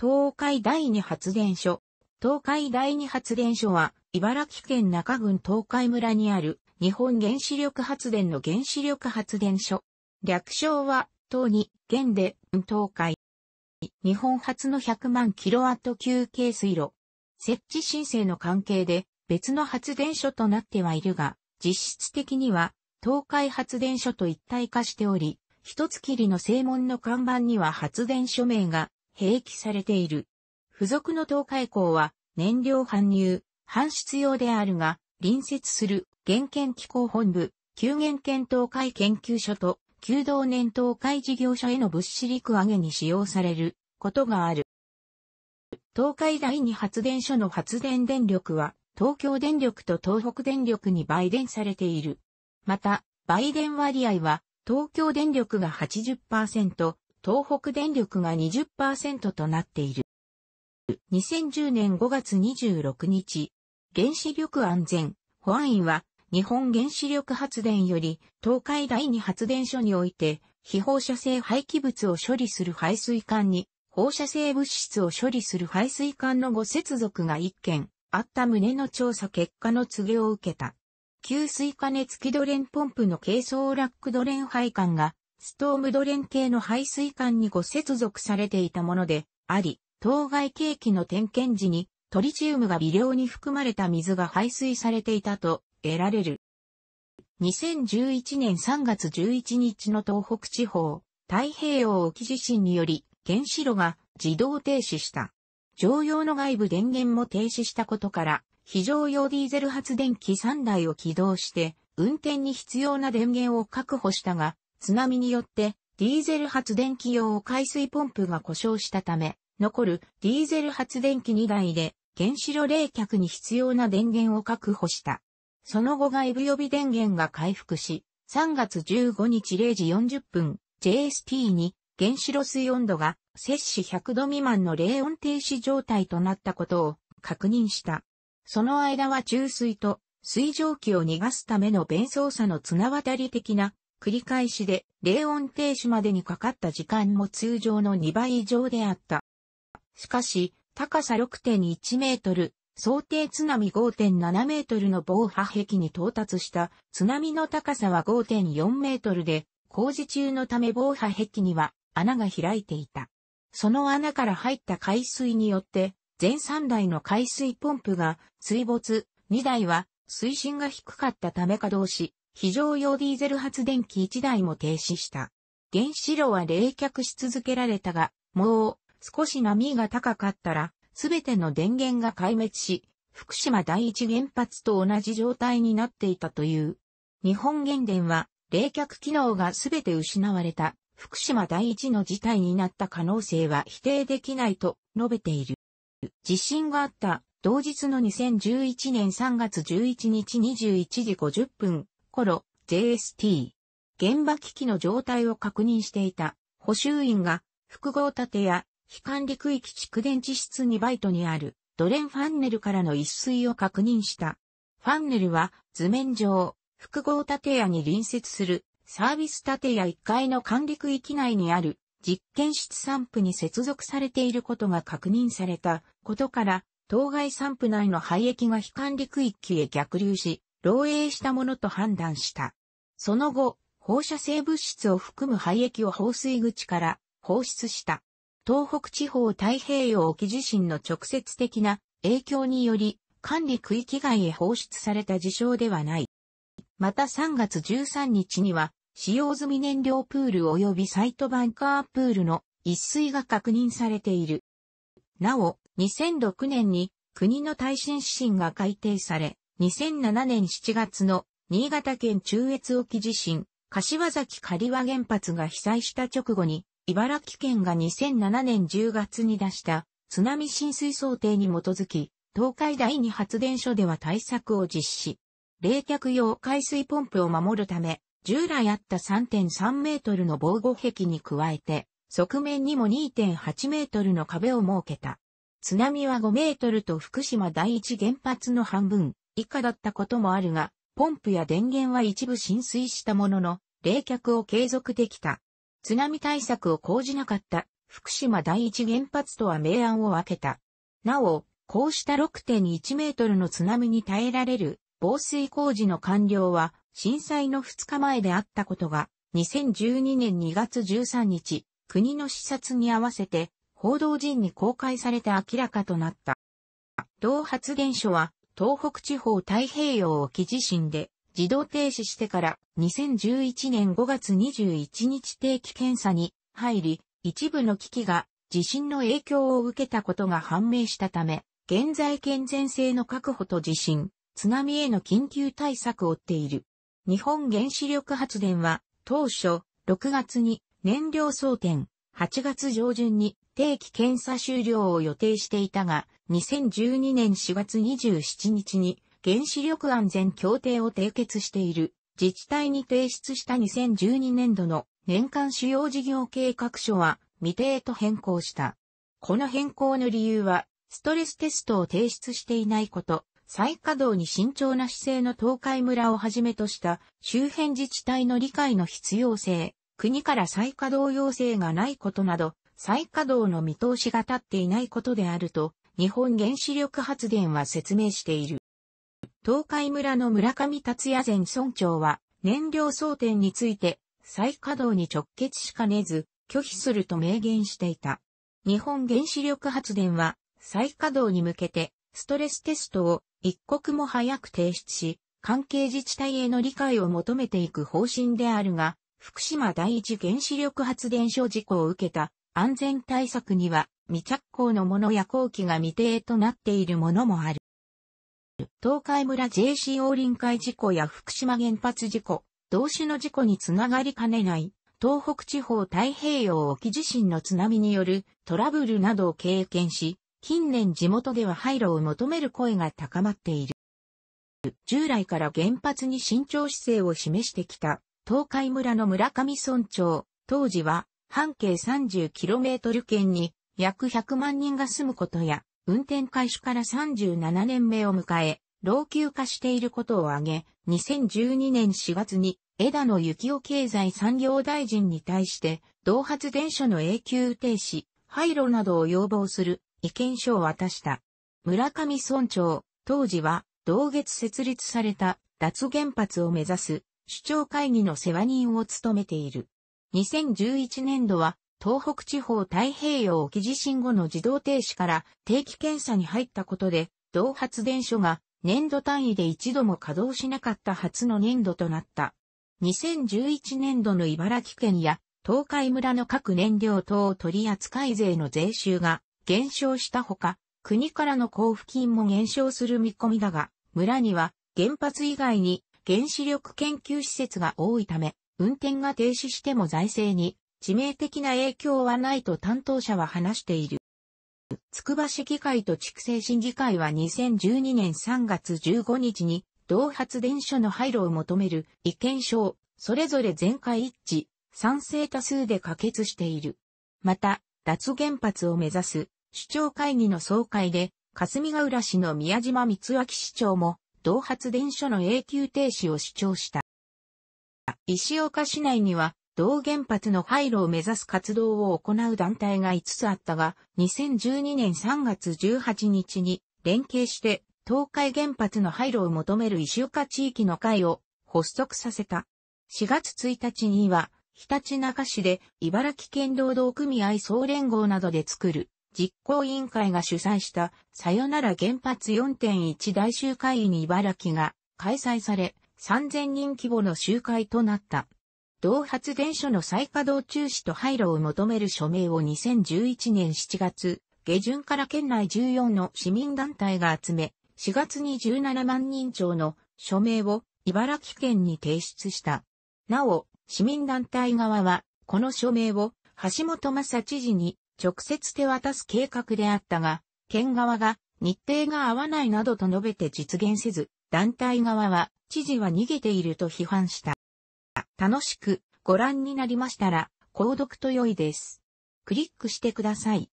東海第二発電所。東海第二発電所は、茨城県中郡東海村にある日本原子力発電の原子力発電所。略称は、東に、現で、東海。日本初の100万キロワット級軽水路。設置申請の関係で、別の発電所となってはいるが、実質的には、東海発電所と一体化しており、一つきりの正門の看板には発電所名が併記されている。付属の東海港は燃料搬入、搬出用であるが、隣接する原研機構本部、旧原研東海研究所と旧道年東海事業者への物資陸揚げに使用されることがある。東海第二発電所の発電電力は東京電力と東北電力に売電されている。また、売電割合は東京電力が80%、東北電力が20%となっている。2010年5月26日、原子力安全保安院は日本原子力発電より東海第二発電所において非放射性廃棄物を処理する排水管に放射性物質を処理する排水管のご接続が1件あった旨の調査結果の告げを受けた。給水加熱気ドレンポンプの軽装ラックドレン配管がストームドレン系の排水管にご接続されていたものであり、当該計器の点検時にトリチウムが微量に含まれた水が排水されていたと得られる。2011年3月11日の東北地方、太平洋沖地震により原子炉が自動停止した。常用の外部電源も停止したことから、非常用ディーゼル発電機3台を起動して、運転に必要な電源を確保したが、津波によってディーゼル発電機用海水ポンプが故障したため、残るディーゼル発電機2台で原子炉冷却に必要な電源を確保した。その後外部予備電源が回復し、3月15日0時40分、JST に原子炉水温度が摂氏100度未満の冷温停止状態となったことを確認した。その間は注水と水蒸気を逃がすための弁操作の綱渡り的な繰り返しで、冷温停止までにかかった時間も通常の2倍以上であった。しかし、高さ6.1メートル、想定津波5.7メートルの防波壁に到達した津波の高さは5.4メートルで、工事中のため防波壁には穴が開いていた。その穴から入った海水によって、全3台の海水ポンプが水没、2台は水深が低かったため稼働し、非常用ディーゼル発電機1台も停止した。原子炉は冷却し続けられたが、もう少し波が高かったら、すべての電源が壊滅し、福島第一原発と同じ状態になっていたという。日本原電は冷却機能がすべて失われた福島第一の事態になった可能性は否定できないと述べている。地震があった同日の2011年3月11日21時50分頃、JST、現場機器の状態を確認していた補修員が複合建や非管理区域蓄電池室2バイトにあるドレンファンネルからの一水を確認した。ファンネルは図面上、複合建屋に隣接するサービス建屋1階の管理区域内にある実験室散布に接続されていることが確認されたことから、当該散布内の廃液が非管理区域へ逆流し、漏洩したものと判断した。その後、放射性物質を含む廃液を放水口から放出した。東北地方太平洋沖地震の直接的な影響により管理区域外へ放出された事象ではない。また3月13日には使用済み燃料プール及びサイトバンカープールの一水が確認されている。なお、2006年に国の耐震指針が改定され、2007年7月の新潟県中越沖地震、柏崎刈羽原発が被災した直後に、茨城県が2007年10月に出した津波浸水想定に基づき、東海第二発電所では対策を実施。冷却用海水ポンプを守るため、従来あった3.3メートルの防護壁に加えて、側面にも2.8メートルの壁を設けた。津波は5メートルと福島第一原発の半分、以下だったこともあるが、ポンプや電源は一部浸水したものの、冷却を継続できた。津波対策を講じなかった福島第一原発とは明暗を分けた。なお、こうした6.1メートルの津波に耐えられる防水工事の完了は震災の2日前であったことが2012年2月13日国の視察に合わせて報道陣に公開されて明らかとなった。同発電所は東北地方太平洋沖地震で自動停止してから2011年5月21日定期検査に入り、一部の機器が地震の影響を受けたことが判明したため、現在健全性の確保と地震、津波への緊急対策を追っている。日本原子力発電は当初6月に燃料装填、8月上旬に定期検査終了を予定していたが、2012年4月27日に原子力安全協定を締結している自治体に提出した2012年度の年間主要事業計画書は未定と変更した。この変更の理由は、ストレステストを提出していないこと、再稼働に慎重な姿勢の東海村をはじめとした周辺自治体の理解の必要性、国から再稼働要請がないことなど、再稼働の見通しが立っていないことであると、日本原子力発電は説明している。東海村の村上達也前村長は、燃料争点について、再稼働に直結しかねず、拒否すると明言していた。日本原子力発電は、再稼働に向けて、ストレステストを一刻も早く提出し、関係自治体への理解を求めていく方針であるが、福島第一原子力発電所事故を受けた安全対策には未着工のものや工期が未定となっているものもある。東海村 JCO 臨海事故や福島原発事故、同種の事故につながりかねない東北地方太平洋沖地震の津波によるトラブルなどを経験し、近年地元では廃炉を求める声が高まっている。従来から原発に慎重姿勢を示してきた東海村の村上村長、当時は半径 30km 圏に約100万人が住むことや、運転開始から37年目を迎え、老朽化していることを挙げ、2012年4月に枝野幸男経済産業大臣に対して、同発電所の永久停止、廃炉などを要望する意見書を渡した。村上村長、当時は、同月設立された脱原発を目指す主張会議の世話人を務めている。2011年度は東北地方太平洋沖地震後の自動停止から定期検査に入ったことで、同発電所が年度単位で一度も稼働しなかった初の年度となった。2011年度の茨城県や東海村の各燃料等取扱税の税収が減少したほか、国からの交付金も減少する見込みだが、村には原発以外に原子力研究施設が多いため、運転が停止しても財政に致命的な影響はないと担当者は話している。つくば市議会と畜生市議会は2012年3月15日に、同発電所の廃炉を求める意見書を、それぞれ全会一致、賛成多数で可決している。また、脱原発を目指す、市長会議の総会で、霞ヶ浦市の宮島光明市長も、同発電所の永久停止を主張した。石岡市内には、同原発の廃炉を目指す活動を行う団体が5つあったが、2012年3月18日に連携して、東海原発の廃炉を求める石岡地域の会を発足させた。4月1日には、ひたちなか市で茨城県労働組合総連合などで作る実行委員会が主催したさよなら原発4.1大集会に茨城が開催され、3000人規模の集会となった。同発電所の再稼働中止と廃炉を求める署名を2011年7月、下旬から県内14の市民団体が集め、4月に17万人超の署名を茨城県に提出した。なお、市民団体側は、この署名を橋本正知事に直接手渡す計画であったが、県側が日程が合わないなどと述べて実現せず、団体側は知事は逃げていると批判した。楽しくご覧になりましたら、購読と良いです。クリックしてください。